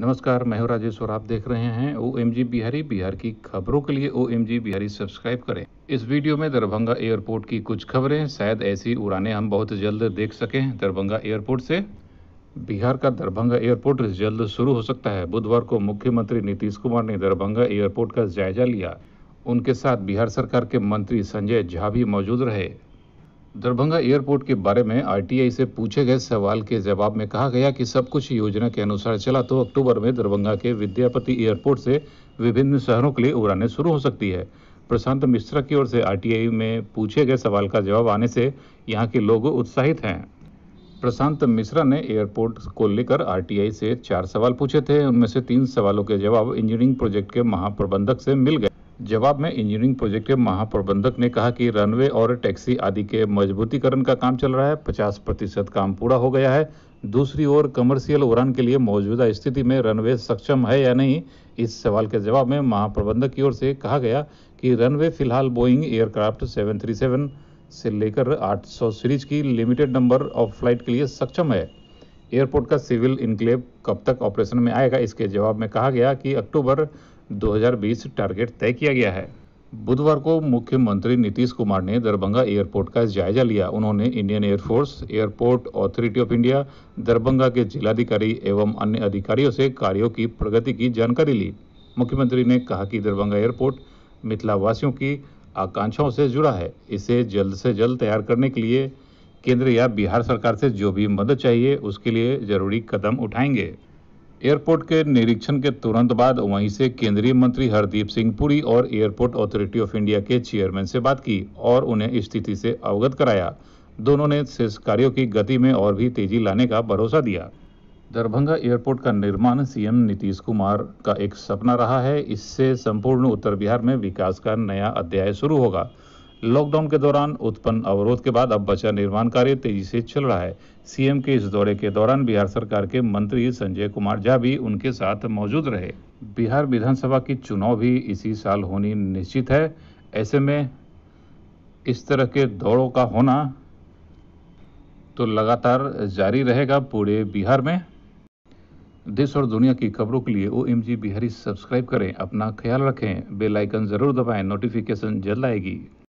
नमस्कार मैं हूं राजेश्वर आप देख रहे हैं O M G Bihari Bihar की खबरों के लिए O M G Bihari subscribe करें इस वीडियो में दरभंगा एयरपोर्ट की कुछ खबरें शायद ऐसी उड़ानें हम बहुत जल्द देख सकें दरभंगा एयरपोर्ट से बिहार का दरभंगा एयरपोर्ट जल्द शुरू हो सकता है बुधवार को मुख्यमंत्री नीतीश कुमार ने दरभंगा एयरपोर्ट का जायजा लिया उनके साथ बिहार सरकार के मंत्री संजय झा भी मौजूद रहे दरभंगा एयरपोर्ट के बारे में आरटीआई से पूछे गए सवाल के जवाब में कहा गया कि सब कुछ योजना के अनुसार चला तो अक्टूबर में दरभंगा के विद्यापति एयरपोर्ट से विभिन्न शहरों के लिए उड़ानें शुरू हो सकती है प्रशांत मिश्रा की ओर से आरटीआई में पूछे गए सवाल का जवाब आने से यहाँ के लोग उत्साहित हैं प्रशांत मिश्रा ने एयरपोर्ट को लेकर आरटीआई से चार सवाल पूछे थे उनमें से तीन सवालों के जवाब इंजीनियरिंग प्रोजेक्ट के महाप्रबंधक से मिल गए जवाब में इंजीनियरिंग प्रोजेक्ट के महाप्रबंधक ने कहा कि रनवे और टैक्सी आदि के मजबूतीकरण का काम चल रहा है 50 प्रतिशत काम पूरा हो गया है दूसरी ओर कमर्शियल उड़ान के लिए मौजूदा स्थिति में रनवे सक्षम है या नहीं इस सवाल के जवाब में महाप्रबंधक की ओर से कहा गया कि रनवे फिलहाल बोइंग एयरक्राफ्ट सेवन से लेकर 800 सीरीज की लिमिटेड नंबर ऑफ फ्लाइट के लिए सक्षम है एयरपोर्ट का सिविल इनक्लेव कब तक ऑपरेशन में आएगा इसके जवाब में कहा गया कि अक्टूबर 2020 टारगेट तय किया गया है बुधवार को मुख्यमंत्री नीतीश कुमार ने दरभंगा एयरपोर्ट का जायजा लिया उन्होंने Indian air force airport authority of India Darbhanga के जिलाधिकारी एवं अन्य अधिकारियों से कार्यों की प्रगति की जानकारी ली मुख्यमंत्री ने कहा कि दरभंगा एयरपोर्ट मिथिलावासियों की आकांक्षाओं से जुड़ा है इसे जल्द से जल्द तैयार करने के लिए केंद्र या बिहार सरकार से जो भी मदद चाहिए उसके लिए जरूरी कदम उठाएंगे एयरपोर्ट के निरीक्षण के तुरंत बाद वहीं से केंद्रीय मंत्री हरदीप सिंह पुरी और एयरपोर्ट अथॉरिटी ऑफ इंडिया के चेयरमैन से बात की और उन्हें स्थिति से अवगत कराया दोनों ने शेष कार्यों की गति में और भी तेजी लाने का भरोसा दिया दरभंगा एयरपोर्ट का निर्माण सीएम नीतीश कुमार का एक सपना रहा है इससे संपूर्ण उत्तर बिहार में विकास का नया अध्याय शुरू होगा लॉकडाउन के दौरान उत्पन्न अवरोध के बाद अब बचा निर्माण कार्य तेजी से चल रहा है सीएम के इस दौरे के दौरान बिहार सरकार के मंत्री संजय कुमार झा भी उनके साथ मौजूद रहे बिहार विधानसभा की चुनाव भी इसी साल होनी निश्चित है ऐसे में इस तरह के दौड़ों का होना तो लगातार जारी रहेगा पूरे बिहार में देश और दुनिया की खबरों के लिए O M G Bihari subscribe करें अपना ख्याल रखें बेल आइकन जरूर दबाएं नोटिफिकेशन जल्द आएगी